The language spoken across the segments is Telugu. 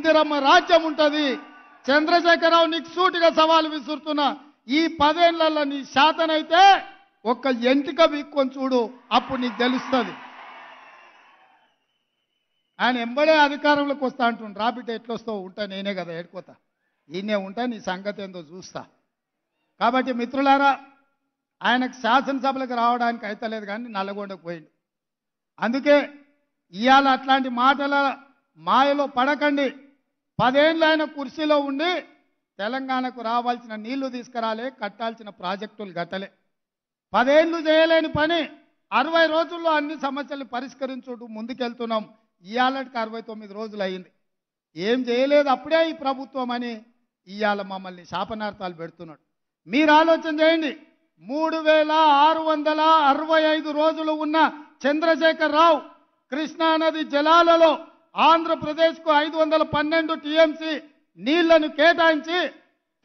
ఇందిరమ్మ రాజ్యం ఉంటుంది చంద్రశేఖరరావు నీకు సూటిగా సవాలు విసురుతున్నా ఈ పదేళ్లలో నీ శాతనైతే ఒక్క ఎంటిక వీక్కొని చూడు అప్పుడు నీకు తెలుస్తుంది ఆయన ఎంబడే అధికారంలోకి వస్తా అంటుండు రాబిట్ ఎట్లొస్తావు ఉంటా నేనే కదా ఏడుకోతా ఈయనే ఉంటా నీ సంగతి ఏందో చూస్తా కాబట్టి మిత్రులారా ఆయనకు శాసనసభలకు రావడానికి అయితలేదు కానీ నల్లగొండకు పోయింది అందుకే ఇవాళ అట్లాంటి మాటల మాయలో పడకండి పదేళ్ళు ఆయన కుర్చీలో ఉండి తెలంగాణకు రావాల్సిన నీళ్లు తీసుకురాలే కట్టాల్సిన ప్రాజెక్టులు గతలే పదేళ్ళు చేయలేని పని అరవై రోజుల్లో అన్ని సమస్యలు పరిష్కరించుకుంటూ ముందుకెళ్తున్నాం ఇవాళకి అరవై తొమ్మిది రోజులు అయింది ఏం చేయలేదు అప్పుడే ఈ ప్రభుత్వం అని ఇవాళ మమ్మల్ని శాపనార్థాలు పెడుతున్నాడు మీరు ఆలోచన చేయండి మూడు వేల ఆరు వందల అరవై ఐదు రోజులు ఉన్న చంద్రశేఖర్ రావు కృష్ణానది జలాలలో ఆంధ్రప్రదేశ్కు ఐదు వందల పన్నెండు టీఎంసీ నీళ్లను కేటాయించి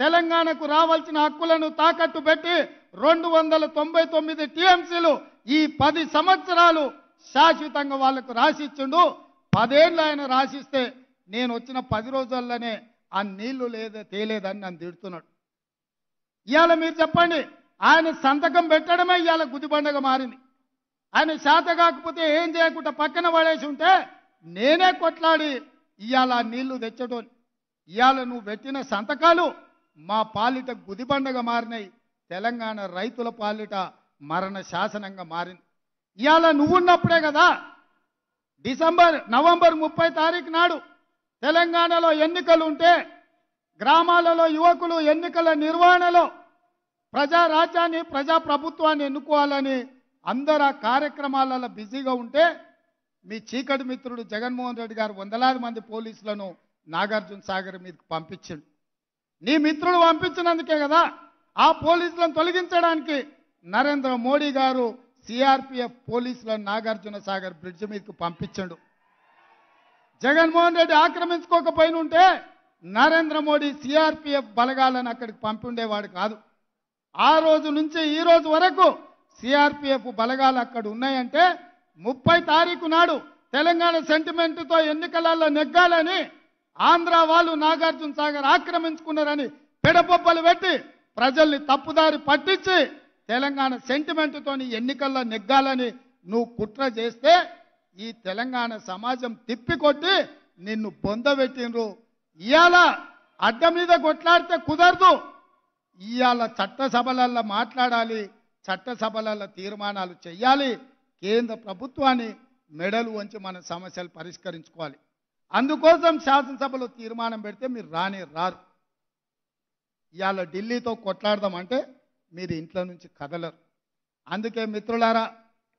తెలంగాణకు రావాల్సిన హక్కులను తాకట్టు పెట్టి రెండు వందల తొంభై తొమ్మిది టీఎంసీలు ఈ పది సంవత్సరాలు శాశ్వతంగా వాళ్లకు రాసిచ్చిండు పదేళ్ళు ఆయన రాసిస్తే నేను వచ్చిన పది రోజుల్లోనే ఆ నీళ్లు లేదా తేలేదని నన్ను తిడుతున్నాడు ఇవాళ మీరు చెప్పండి ఆయన సంతకం పెట్టడమే ఇవాళ గుదిబండగా మారింది ఆయన శాత కాకపోతే ఏం చేయకుండా పక్కన పడేసి ఉంటే నేనే కొట్లాడి ఇవాళ నీళ్లు తెచ్చడం ఇవాళ నువ్వు పెట్టిన సంతకాలు మా పాలిట గుదిబండగా మారినాయి తెలంగాణ రైతుల పాలిట మరణ శాసనంగా మారింది ఇవాళ నువ్వున్నప్పుడే కదా డిసెంబర్ నవంబర్ ముప్పై తారీఖు నాడు తెలంగాణలో ఎన్నికలు ఉంటే గ్రామాలలో యువకులు ఎన్నికల నిర్వహణలో ప్రజా రాజ్యాన్ని ప్రజాప్రభుత్వాన్ని ఎన్నుకోవాలని అందరు ఆ కార్యక్రమాలలో బిజీగా ఉంటే మీ చీకటి మిత్రుడు జగన్మోహన్ రెడ్డి గారు వందలాది మంది పోలీసులను నాగార్జున సాగర్ మీదకి పంపించిండు నీ మిత్రుడు పంపించినందుకే కదా ఆ పోలీసులను తొలగించడానికి నరేంద్ర మోడీ గారు సిఆర్పిఎఫ్ పోలీసులను నాగార్జున సాగర్ బ్రిడ్జ్ మీదకి పంపించండు జగన్మోహన్ రెడ్డి ఆక్రమించుకోకపోయిన ఉంటే నరేంద్ర మోడీ సిఆర్పిఎఫ్ బలగాలను అక్కడికి పంపిండేవాడు కాదు ఆ రోజు నుంచి ఈ రోజు వరకు సిఆర్పిఎఫ్ బలగాలు అక్కడ ఉన్నాయంటే ముప్పై తారీఖు నాడు తెలంగాణ సెంటిమెంట్తో ఎన్నికలలో నెగ్గాలని ఆంధ్ర వాళ్ళు నాగార్జున సాగర్ ఆక్రమించుకున్నారని పెడబొబ్బలు పెట్టి ప్రజల్ని తప్పుదారి పట్టించి తెలంగాణ సెంటిమెంట్తో ఎన్నికల్లో నెగ్గాలని నువ్వు కుట్ర చేస్తే ఈ తెలంగాణ సమాజం తిప్పికొట్టి నిన్ను బొందబెట్టినరు ఇవాళ అడ్డ మీద కొట్లాడితే కుదరదు ఇవాళ చట్టసభలల్లో మాట్లాడాలి చట్టసభలలో తీర్మానాలు చేయాలి కేంద్ర ప్రభుత్వాన్ని మెడలు వంచి మన సమస్యలు పరిష్కరించుకోవాలి అందుకోసం శాసనసభలో తీర్మానం పెడితే మీరు రాని రారు ఇవాళ ఢిల్లీతో కొట్లాడదామంటే మీరు ఇంట్లో నుంచి కదలరు అందుకే మిత్రులారా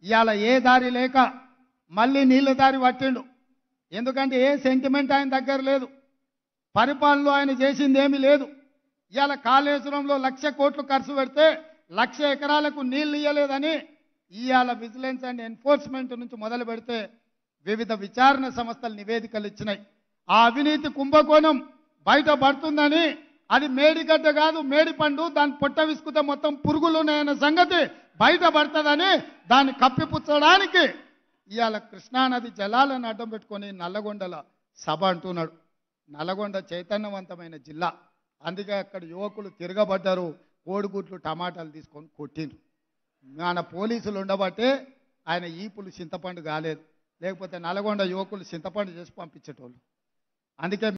ఇవాళ ఏ దారి లేక మళ్ళీ నీళ్ళ దారి పట్టిండు ఎందుకంటే ఏ సెంటిమెంట్ ఆయన దగ్గర లేదు పరిపాలనలో ఆయన చేసింది ఏమీ లేదు ఇవాళ కాళేశ్వరంలో లక్ష కోట్లు ఖర్చు పెడితే లక్ష ఎకరాలకు నీళ్ళు ఇవ్వలేదని ఇవాళ విజిలెన్స్ అండ్ ఎన్ఫోర్స్మెంట్ నుంచి మొదలు పెడితే వివిధ విచారణ సంస్థలు నివేదికలు ఇచ్చినాయి ఆ అవినీతి కుంభకోణం బయట పడుతుందని అది మేడిగడ్డ కాదు మేడిపండు దాని పొట్ట విసుకుతే మొత్తం పురుగులు ఉన్నాయన్న సంగతి బయట పడుతుందని దాన్ని కప్పిపుచ్చడానికి ఇవాళ కృష్ణానది జలాలను అడ్డం పెట్టుకొని నల్లగొండల సభ అంటున్నాడు నల్లగొండ చైతన్యవంతమైన జిల్లా అందుకే అక్కడ యువకులు తిరగబడ్డారు కోడిగుడ్లు టమాటాలు తీసుకొని కొట్టిండ్రు మన పోలీసులు ఉండబట్టే ఆయన ఈపులు చింతపండు కాలేదు లేకపోతే నల్గొండ యువకులు చింతపండు చేసి పంపించేటోళ్ళు అందుకే